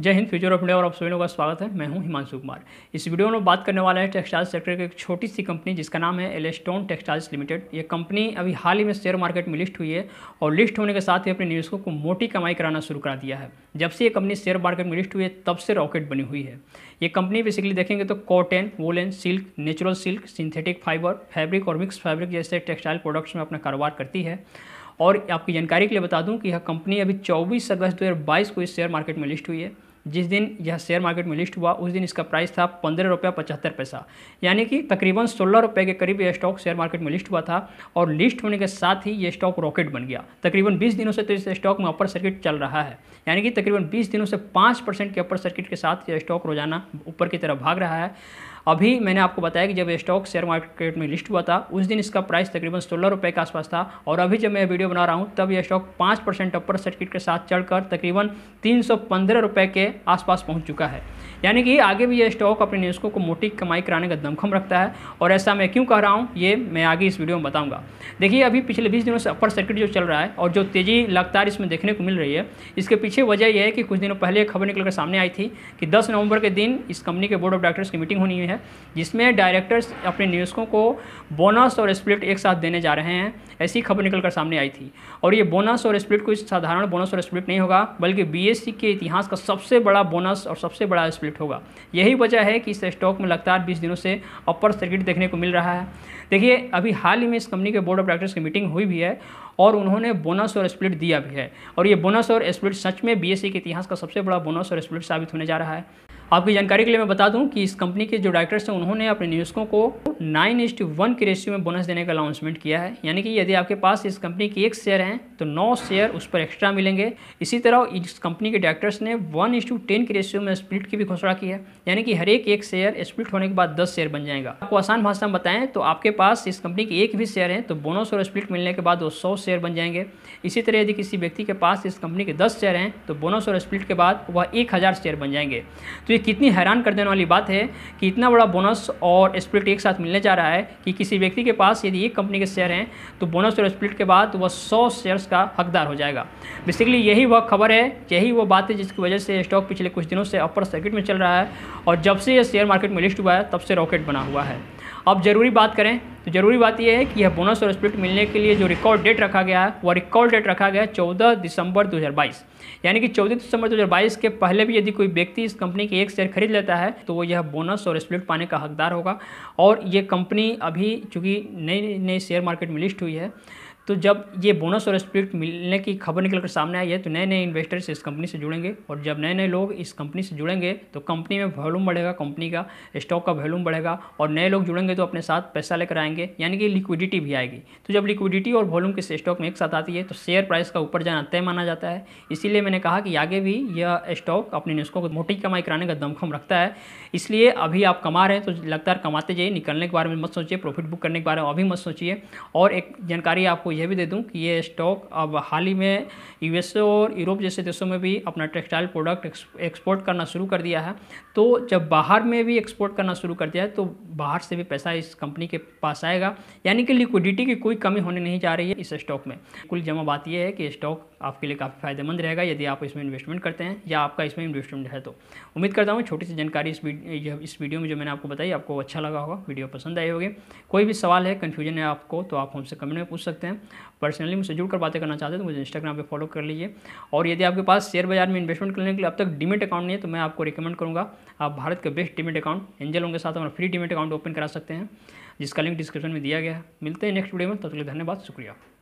जय Hind future of India और आप सभी लोगों का स्वागत है मैं हूं हिमांशु कुमार इस वीडियो में बात करने वाले हैं टेक्सटाइल सेक्टर की एक छोटी सी कंपनी जिसका नाम है एलेस्टोन टेक्सटाइल्स लिमिटेड ये कंपनी अभी हाल ही में शेयर मार्केट में लिस्ट हुई है और लिस्ट होने के साथ ही अपने निवेशकों को मोटी कमाई कराना शुरू करा दिया है जब से ये कंपनी शेयर मार्केट में लिस्ट हुई है तब से रॉकेट बनी हुई है ये कंपनी बेसिकली देखेंगे तो cotton woollen silk natural silk synthetic fibre fabric और मिक्स फैब्रिक जैसे टेक्सटाइल प्रोडक्ट्स में अपना कारोबार करती है और आपकी जानकारी के लिए बता दूं कि यह कंपनी अभी 24 अगस्त 2022 को इस शेयर मार्केट में लिस्ट हुई है जिस दिन यह शेयर मार्केट में लिस्ट हुआ उस दिन इसका प्राइस था पंद्रह रुपया पचहत्तर पैसा यानी कि तकरीबन सोलह रुपये के करीब यह स्टॉक शेयर मार्केट में लिस्ट हुआ था और लिस्ट होने के साथ ही यह स्टॉक रॉकेट बन गया तकरीबन बीस दिनों से तो इस स्टॉक में अपर सर्किट चल रहा है यानी कि तकरीबन बीस दिनों से पाँच परसेंट के अपर सर्किट के साथ यह स्टॉक रोजाना ऊपर की तरफ भाग रहा है अभी मैंने आपको बताया कि जब स्टॉक शेयर मार्केट में लिस्ट हुआ था उस दिन इसका प्राइस तकरीबन सोलह रुपये के आसपास था और अभी जब मैं वीडियो बना रहा हूँ तब यह स्टॉक पाँच परसेंट अपर सर्किट के साथ चढ़कर तकरीबन तीन सौ पंद्रह रुपये के आसपास पहुँच चुका है यानी कि आगे भी ये स्टॉक अपने निवेशकों को मोटी कमाई कराने का दमखम रखता है और ऐसा मैं क्यों कह रहा हूँ ये मैं आगे इस वीडियो में बताऊँगा देखिए अभी पिछले बीस दिनों से अपर सर्किट जो चल रहा है और जो तेज़ी लगातार इसमें देखने को मिल रही है इसके पीछे वजह यह है कि कुछ दिनों पहले खबर निकलकर सामने आई थी कि दस नवंबर के दिन इस कंपनी के बोर्ड ऑफ डायरेक्टर्स की मीटिंग होनी है जिसमें डायरेक्टर्स अपने निवेशकों को बोनस और स्प्लिट एक साथ देने जा रहे हैं ऐसी खबर निकलकर सामने आई थी और ये बोनस और स्प्लिट कोई साधारण बोनस और स्प्लिट नहीं होगा बल्कि बी e के इतिहास का सबसे बड़ा बोनस और सबसे बड़ा स्प्लिट प्रॉफिट होगा यही वजह है कि इस स्टॉक में लगातार बीस दिनों से अपर सर्किट देखने को मिल रहा है देखिए अभी हाल ही में इस कंपनी के बोर्ड ऑफ डायरेक्टर्स की मीटिंग हुई भी है और उन्होंने बोनस और स्प्लिट दिया भी है और ये बोनस और स्प्लिट सच में बी e के इतिहास का सबसे बड़ा बोनस और स्प्लिट साबित होने जा रहा है आपकी जानकारी के लिए मैं बता दूं कि इस कंपनी के जो डायरेक्टर्स हैं उन्होंने अपने निवेशकों को नाइन एज टू वन के रेशियो में बोनस देने का अनाउंसमेंट किया है यानी कि यदि आपके पास इस कंपनी के एक शेयर हैं तो नौ शेयर उस पर एक्स्ट्रा मिलेंगे इसी तरह इस कंपनी के डायरेक्टर्स ने वन एज टू टेन के रेशियो में स्प्लिट की भी घोषणा की है यानी कि हर एक एक शेयर स्प्लिट होने के बाद दस शेयर बन जाएगा आपको आसान भाषा में बताएं तो आपके पास इस कंपनी के एक भी शेयर हैं तो बोनस और स्प्लिट मिलने के बाद वो सौ शेयर बन जाएंगे इसी तरह यदि किसी व्यक्ति के पास इस कंपनी के दस शेयर हैं तो बोनस और स्प्लिट के बाद वह एक शेयर बन जाएंगे तो ये कितनी हैरान कर देने वाली बात है कि इतना बड़ा बोनस और स्प्लिट एक साथ मिलने जा रहा है कि किसी व्यक्ति के पास यदि एक कंपनी के शेयर हैं तो बोनस और स्प्लिट के बाद वह सौ शेयर्स का हकदार हो जाएगा बेसिकली यही वह खबर है यही वो बात है जिसकी वजह से स्टॉक पिछले कुछ दिनों से अपर सर्किट में चल रहा है और जब से यह शेयर मार्केट में लिस्ट हुआ है तब से रॉकेट बना हुआ है अब ज़रूरी बात करें तो ज़रूरी बात यह है कि यह बोनस और स्प्लिट मिलने के लिए जो रिकॉर्ड डेट रखा गया है वह रिकॉर्ड डेट रखा गया है चौदह दिसंबर 2022 यानी कि चौदह दिसंबर 2022 के पहले भी यदि कोई व्यक्ति इस कंपनी के एक शेयर खरीद लेता है तो वो यह बोनस और स्प्लिट पाने का हकदार होगा और ये कंपनी अभी चूँकि नई नई शेयर मार्केट में लिस्ट हुई है तो जब ये बोनस और स्प्रिक्ट मिलने की खबर निकल कर सामने आई है तो नए नए इन्वेस्टर्स इस कंपनी से जुड़ेंगे और जब नए नए लोग इस कंपनी से जुड़ेंगे तो कंपनी में वॉल्यूम बढ़ेगा कंपनी का स्टॉक का वॉल्यूम बढ़ेगा और नए लोग जुड़ेंगे तो अपने साथ पैसा लेकर आएंगे यानी कि लिक्विडिटी भी आएगी तो जब लिक्विडिटी और वॉल्यूम किस स्टॉक में एक साथ आती है तो शेयर प्राइस का ऊपर जाना तय माना जाता है इसीलिए मैंने कहा कि आगे भी यह स्टॉक अपने निस्कों को मोटी कमाई कराने का दमखम रखता है इसलिए अभी आप कमा रहे हैं तो लगातार कमाते जाइए निकलने के बारे में मत सोचिए प्रॉफिट बुक करने के बारे में अभी मत सोचिए और एक जानकारी आपको यह भी दे दूँ कि ये स्टॉक अब हाल ही में यूएसए और यूरोप जैसे देशों में भी अपना टेक्सटाइल प्रोडक्ट एक्सपोर्ट करना शुरू कर दिया है तो जब बाहर में भी एक्सपोर्ट करना शुरू कर दिया है तो बाहर से भी पैसा इस कंपनी के पास आएगा यानी कि लिक्विडिटी की कोई कमी होने नहीं जा रही है इस स्टॉक में कुल जमा बात यह है कि स्टॉक आपके लिए काफ़ी फायदेमंद रहेगा यदि आप इसमें इन्वेस्टमेंट करते हैं या आपका इसमें इन्वेस्टमेंट है तो उम्मीद करता हूँ छोटी सी जानकारी इस इस वीडियो में जो मैंने आपको बताई आपको अच्छा लगा होगा वीडियो पसंद आई होगी कोई भी सवाल है कन्फ्यूजन है आपको तो आप हमसे कमेंट में पूछ सकते हैं पर्सनली मुझसे जुड़कर बातें करना चाहते हैं तो मुझे इंस्टाग्राम पे फॉलो कर लीजिए और यदि आपके पास शेयर बाजार में इन्वेस्टमेंट करने के लिए अब तक डिमिट अकाउंट नहीं है तो मैं आपको रिकमेंड करूँगा आप भारत के बेस्ट डिमिट अकाउंट एंजलों के साथ हमारा फ्री डिमिट अकाउंट ओपन करा सकते हैं जिसका लिंक डिस्क्रिप्शन में दिया गया है मिलते हैं नेक्स्ट वीडियो में तब तो तक धन्यवाद शुक्रिया